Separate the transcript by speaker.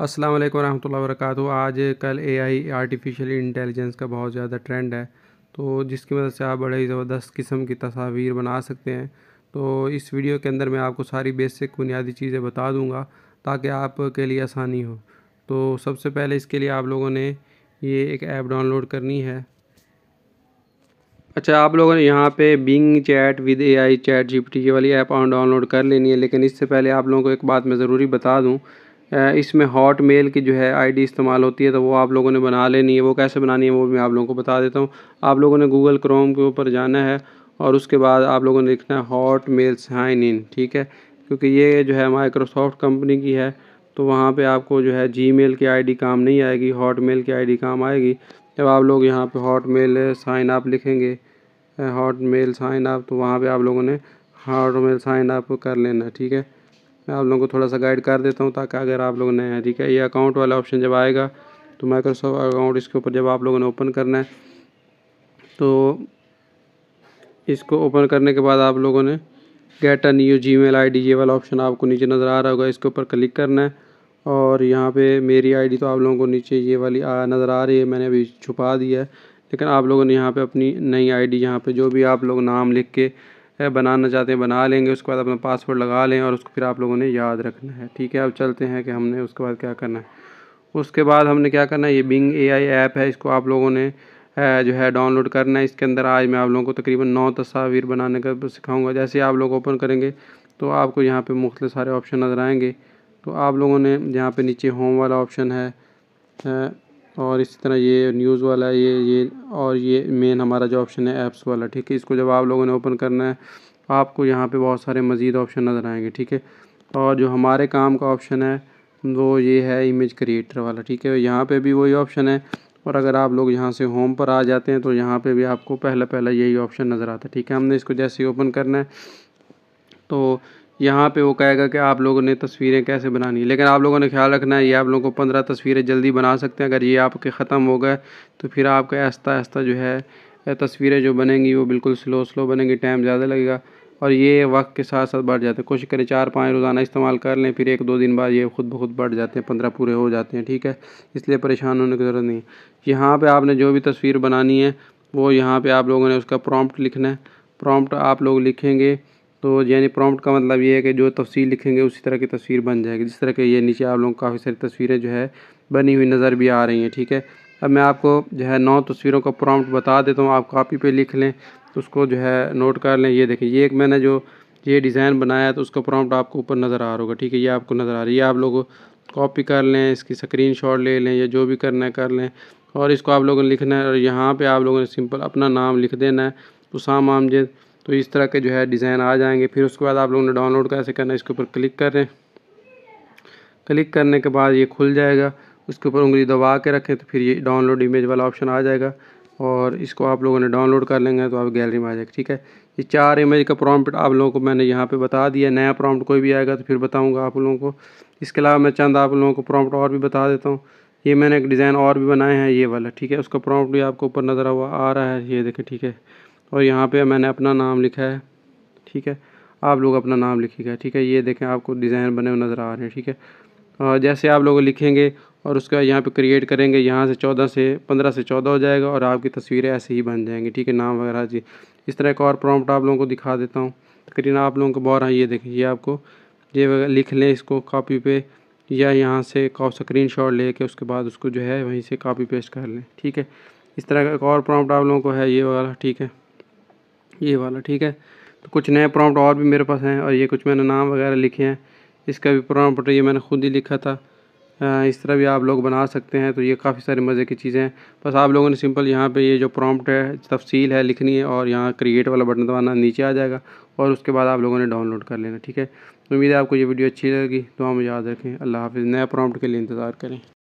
Speaker 1: अस्सलाम वालेकुम रहमतुल्लाहि आज कल ए आई आर्टिफिशियल इंटेलिजेंस का बहुत ज़्यादा ट्रेंड है तो जिसकी मदद से आप बड़े ही ज़बरदस्त किस्म की तस्वीर बना सकते हैं तो इस वीडियो के अंदर मैं आपको सारी बेसिक बुनियादी चीज़ें बता दूंगा ताकि आपके लिए आसानी हो तो सबसे पहले इसके लिए आप लोगों ने ये एक ऐप डाउनलोड करनी है अच्छा आप लोगों ने यहाँ पे Bing chat with AI ChatGPT ये वाली ऐप डाउनलोड कर लेनी है लेकिन इससे पहले आप लोगों को एक बात मैं ज़रूरी बता दूँ इसमें हॉट मेल की जो है आईडी इस्तेमाल होती है तो वो आप लोगों ने बना लेनी है वो कैसे बनानी है वो मैं आप लोगों को बता देता हूँ आप लोगों ने गूगल क्रोम के ऊपर जाना है और उसके बाद आप लोगों ने लिखना है हॉट मेल साइन इन ठीक है क्योंकि ये जो है माइक्रोसॉफ्ट कंपनी की है तो वहाँ पर आपको जो है जी मेल की आई काम नहीं आएगी हॉट मेल की आई काम आएगी जब आप लोग यहाँ पर हॉट मेल साइन अप लिखेंगे हॉट मेल साइन अप तो वहाँ पर आप लोगों ने हॉट मेल साइन अप कर लेना ठीक है मैं आप लोगों को थोड़ा सा गाइड कर देता हूँ ताकि अगर आप लोग नए हैं ठीक है ये अकाउंट वाला ऑप्शन जब आएगा तो माइक्रोसॉफ्ट अकाउंट इसके ऊपर जब आप लोगों ने ओपन करना है तो इसको ओपन करने के बाद आप लोगों ने get a new Gmail ये वाला ऑप्शन आपको नीचे नज़र आ रहा होगा इसके ऊपर क्लिक करना है और यहाँ पे मेरी आईडी तो आप लोगों को नीचे ये वाली नज़र आ रही है मैंने अभी छुपा दिया है लेकिन आप लोगों ने यहाँ पे अपनी नई आईडी डी यहाँ पर जो भी आप लोग नाम लिख के बनाना चाहते हैं बना लेंगे उसके बाद अपना पासवर्ड लगा लें और उसको फिर आप लोगों ने याद रखना है ठीक है अब चलते हैं कि हमने उसके बाद क्या करना है उसके बाद हमने क्या करना है ये बिंग ए ऐप है इसको आप लोगों ने जो है डाउनलोड करना है इसके अंदर आज मैं आप लोगों को तकरीबन नौ तस्वीर बनाने का सिखाऊंगा जैसे आप लोग ओपन करेंगे तो आपको यहाँ पे मुख्त सारे ऑप्शन नज़र आएंगे तो आप लोगों ने यहाँ पे नीचे होम वाला ऑप्शन है और इसी तरह ये न्यूज़ वाला ये ये और ये मेन हमारा जो ऑप्शन है ऐप्स वाला ठीक है इसको जब आप लोगों ने ओपन करना है आपको यहाँ पे बहुत सारे मज़ीद ऑप्शन नज़र आएंगे ठीक है और जो हमारे काम का ऑप्शन है वो ये है इमेज क्रिएटर वाला ठीक है यहाँ पे भी वही ऑप्शन है और अगर आप लोग यहाँ से होम पर आ जाते हैं तो यहाँ पे भी आपको पहला पहला यही ऑप्शन नज़र आता है ठीक है हमने इसको जैसे ही ओपन करना है तो यहाँ पे वो कहेगा कि आप लोगों ने तस्वीरें कैसे बनानी लेकिन आप लोगों ने ख्याल रखना है ये आप लोगों को पंद्रह तस्वीरें जल्दी बना सकते हैं अगर ये आपके ख़त्म हो गए तो फिर आपका ऐसा आहिस्ता जो है तस्वीरें जो बनेंगी वो बिल्कुल स्लो स्लो बनेंगी टाइम ज़्यादा लगेगा और ये वक्त के साथ साथ बढ़ जाते हैं कोशिश करें चार पाँच रोज़ाना इस्तेमाल कर लें फिर एक दो दिन बाद ये खुद ब खुद बढ़ जाते हैं पंद्रह पूरे हो जाते हैं ठीक है इसलिए परेशान होने की ज़रूरत नहीं है यहाँ पर आपने जो भी तस्वीर बनानी है वो यहाँ पर आप लोगों ने उसका प्रॉम्प्ट लिखना है प्रॉम्प्ट आप लोग लिखेंगे तो यानी प्रॉम्प्ट का मतलब ये है कि जो तस्वीर लिखेंगे उसी तरह की तस्वीर बन जाएगी जिस तरह के ये नीचे आप लोगों को काफ़ी सारी तस्वीरें जो है बनी हुई नज़र भी आ रही हैं ठीक है अब मैं आपको जो है नौ तस्वीरों का प्रॉम्प्ट बता देता हूँ आप कापी पर लिख लें तो उसको जो है नोट कर लें ये देखें ये एक मैंने जो ये डिज़ाइन बनाया तो उसका प्रॉम्प्ट आपको ऊपर नज़र आ रहा होगा ठीक है ये आपको नज़र आ रही है आप लोग कॉपी कर लें इसकी स्क्रीन शॉट ले लें या जो भी करना है कर लें और इसको आप लोगों ने लिखना है और यहाँ पर आप लोगों ने सिंपल अपना नाम लिख देना है उसाम आमजद तो इस तरह के जो है डिज़ाइन आ जाएंगे फिर उसके बाद आप लोगों ने डाउनलोड कैसे करना है इसके ऊपर क्लिक करें क्लिक करने के बाद ये खुल जाएगा उसके ऊपर उंगली दबा के रखें तो फिर ये डाउनलोड इमेज वाला ऑप्शन आ जाएगा और इसको आप लोगों ने डाउनलोड कर लेंगे तो आप गैलरी में आ जाएगा ठीक है ये चार इमेज का प्रॉम्प्ट आप लोगों को मैंने यहाँ पे बता दिया नया प्रॉम्प्ट कोई भी आएगा तो फिर बताऊँगा आप लोगों को इसके अलावा मैं चंद आप लोगों को प्रॉम्प्ट और भी बता देता हूँ ये मैंने एक डिज़ाइन और भी बनाए हैं ये वाला ठीक है उसका प्रॉम्प्ट भी आपको ऊपर नज़र आ रहा है ये देखें ठीक है और यहाँ पे मैंने अपना नाम लिखा है ठीक है आप लोग अपना नाम लिखिएगा ठीक है ये देखें आपको डिज़ाइन बने हुए नज़र आ रहे हैं ठीक है और जैसे आप लोग लिखेंगे और उसका यहाँ पे क्रिएट करेंगे यहाँ से चौदह से पंद्रह से चौदह हो जाएगा और आपकी तस्वीरें ऐसे ही बन जाएंगी ठीक है नाम वगैरह जी इस तरह एक और प्रॉम्प्ट आप लोगों को दिखा देता हूँ तकरीन आप लोगों को बहुत ये देखें ये आपको ये लिख लें इसको कापी पे या यहाँ से स्क्रीन शॉट ले कर उसके बाद उसको जो है वहीं से कापी पेस्ट कर लें ठीक है इस तरह का एक और प्रॉम्प्ट आप लोगों को है ये वगैरह ठीक है ये वाला ठीक है तो कुछ नए प्रॉम्प्ट और भी मेरे पास हैं और ये कुछ मैंने नाम वगैरह लिखे हैं इसका भी प्रॉम्प्ट ये मैंने खुद ही लिखा था इस तरह भी आप लोग बना सकते हैं तो ये काफ़ी सारे मज़े की चीज़ें हैं बस आप लोगों ने सिंपल यहाँ पे ये जो प्रॉम्प्ट है तफसील है लिखनी है और यहाँ क्रिएट वाला बटन दबाना नीचे आ जाएगा और उसके बाद आप लोगों ने डाउनलोड कर लेना ठीक है उम्मीद है आपको ये वीडियो अच्छी लगेगी तो हम याद रखें अल्लाह हाफिज़ नया प्रॉम्प्ट के लिए इंतज़ार करें